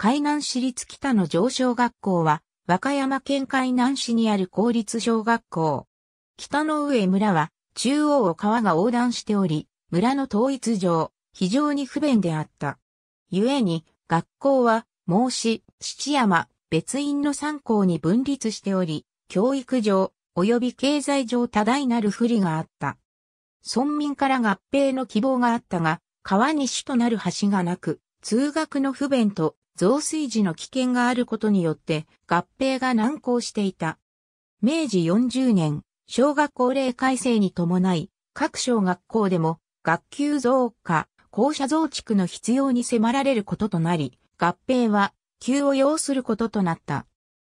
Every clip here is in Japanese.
海南市立北の上小学校は、和歌山県海南市にある公立小学校。北の上村は、中央を川が横断しており、村の統一上、非常に不便であった。故に、学校は、孟子、七山、別院の三校に分立しており、教育上、及び経済上多大なる不利があった。村民から合併の希望があったが、川に主となる橋がなく、通学の不便と増水時の危険があることによって合併が難航していた。明治40年、小学校令改正に伴い、各小学校でも学級増加、校舎増築の必要に迫られることとなり、合併は急を要することとなった。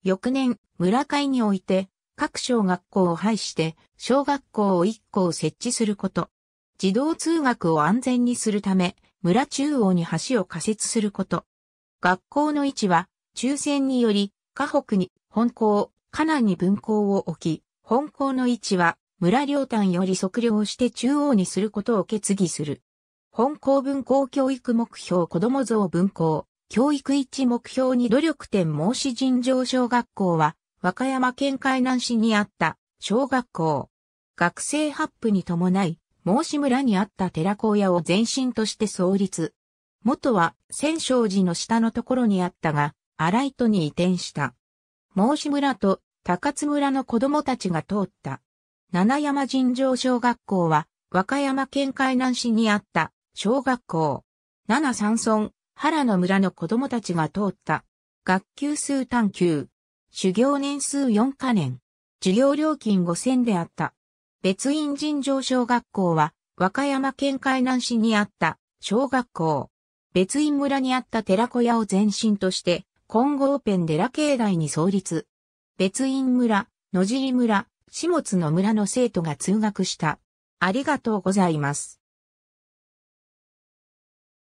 翌年、村会において、各小学校を廃して、小学校を1校設置すること。児童通学を安全にするため、村中央に橋を仮設すること。学校の位置は、抽選により、河北に本校、河南に分校を置き、本校の位置は、村両端より測量して中央にすることを決議する。本校分校教育目標子供像分校、教育一目標に努力点申し尋常小学校は、和歌山県海南市にあった小学校。学生発布に伴い、申し村にあった寺校屋を前身として創立。元は千勝寺の下のところにあったが、荒井戸に移転した。孟子村と高津村の子供たちが通った。七山尋常小学校は、和歌山県海南市にあった小学校。七三村、原野村の子供たちが通った。学級数探求。修行年数4カ年。授業料金5000であった。別院尋常小学校は、和歌山県海南市にあった小学校。別院村にあった寺小屋を前身として、金剛ペン寺境内に創立。別院村、野尻村、下津の村の生徒が通学した。ありがとうございます。